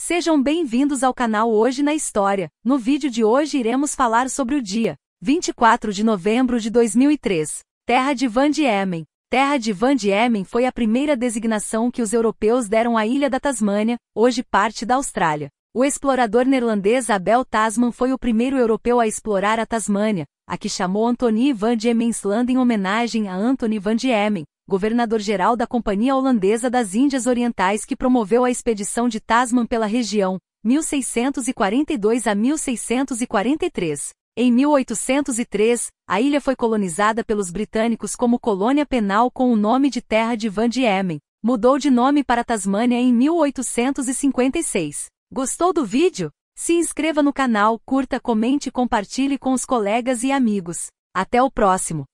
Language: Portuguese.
Sejam bem-vindos ao canal Hoje na História. No vídeo de hoje iremos falar sobre o dia 24 de novembro de 2003, Terra de Van Diemen. Terra de Van Diemen foi a primeira designação que os europeus deram à ilha da Tasmânia, hoje parte da Austrália. O explorador neerlandês Abel Tasman foi o primeiro europeu a explorar a Tasmânia, a que chamou Antony van Diemen's Land em homenagem a Antony van Diemen, governador-geral da Companhia Holandesa das Índias Orientais que promoveu a expedição de Tasman pela região, 1642 a 1643. Em 1803, a ilha foi colonizada pelos britânicos como colônia penal com o nome de Terra de Van Diemen. Mudou de nome para Tasmânia em 1856. Gostou do vídeo? Se inscreva no canal, curta, comente e compartilhe com os colegas e amigos. Até o próximo!